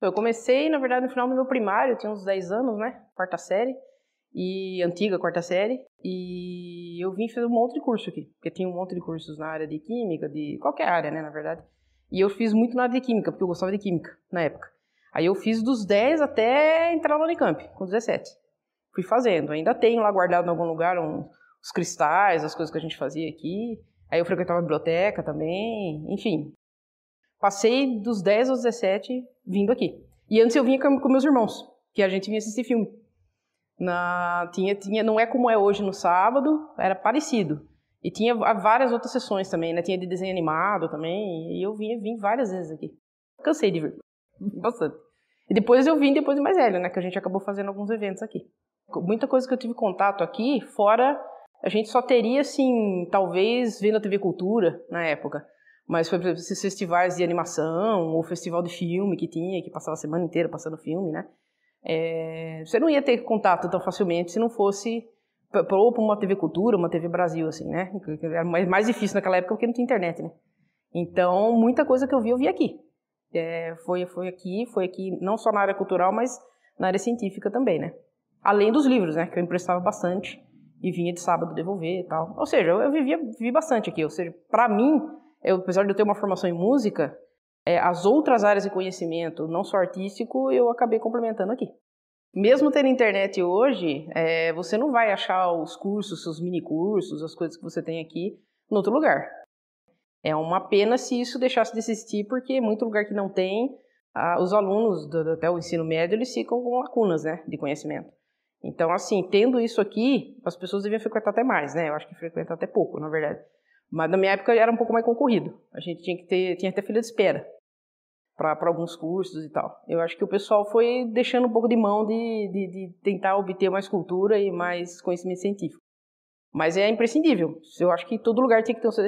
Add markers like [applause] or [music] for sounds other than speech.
Eu comecei, na verdade, no final do meu primário, tinha uns 10 anos, né? Quarta série. E antiga quarta série. E eu vim fazer um monte de curso aqui. Porque tinha um monte de cursos na área de química, de qualquer área, né, na verdade. E eu fiz muito na área de química, porque eu gostava de química na época. Aí eu fiz dos 10 até entrar no Unicamp, com 17. Fui fazendo. Ainda tenho lá guardado em algum lugar um, os cristais, as coisas que a gente fazia aqui. Aí eu frequentava a biblioteca também, enfim passei dos 10 aos 17 vindo aqui. E antes eu vinha com, com meus irmãos, que a gente vinha assistir filme. Na, tinha, tinha, não é como é hoje no sábado, era parecido. E tinha várias outras sessões também, né? Tinha de desenho animado também, e eu vinha, vim várias vezes aqui. Cansei de vir, [laughs] bastante. E depois eu vim depois de mais velho, né? Que a gente acabou fazendo alguns eventos aqui. Muita coisa que eu tive contato aqui, fora a gente só teria, assim, talvez vendo a TV Cultura na época. Mas foi, por exemplo, esses festivais de animação, ou festival de filme que tinha, que passava a semana inteira passando filme, né? É, você não ia ter contato tão facilmente se não fosse ou para uma TV Cultura, uma TV Brasil, assim, né? Era mais difícil naquela época porque não tinha internet, né? Então, muita coisa que eu vi, eu vi aqui. É, foi, foi aqui, foi aqui, não só na área cultural, mas na área científica também, né? Além dos livros, né? Que eu emprestava bastante e vinha de sábado devolver e tal. Ou seja, eu, eu vivia, vivi bastante aqui. Ou seja, para mim, eu, apesar de eu ter uma formação em música, é, as outras áreas de conhecimento, não só artístico, eu acabei complementando aqui. Mesmo tendo internet hoje, é, você não vai achar os cursos, os mini cursos, as coisas que você tem aqui, em outro lugar. É uma pena se isso deixasse de existir, porque é muito lugar que não tem, ah, os alunos do, do, até o ensino médio, eles ficam com lacunas né, de conhecimento. Então, assim, tendo isso aqui, as pessoas deviam frequentar até mais, né? Eu acho que frequentar até pouco, na verdade. Mas na minha época era um pouco mais concorrido. A gente tinha que ter, tinha que ter fila de espera para alguns cursos e tal. Eu acho que o pessoal foi deixando um pouco de mão de, de, de, tentar obter mais cultura e mais conhecimento científico. Mas é imprescindível. Eu acho que todo lugar tem que ter um seu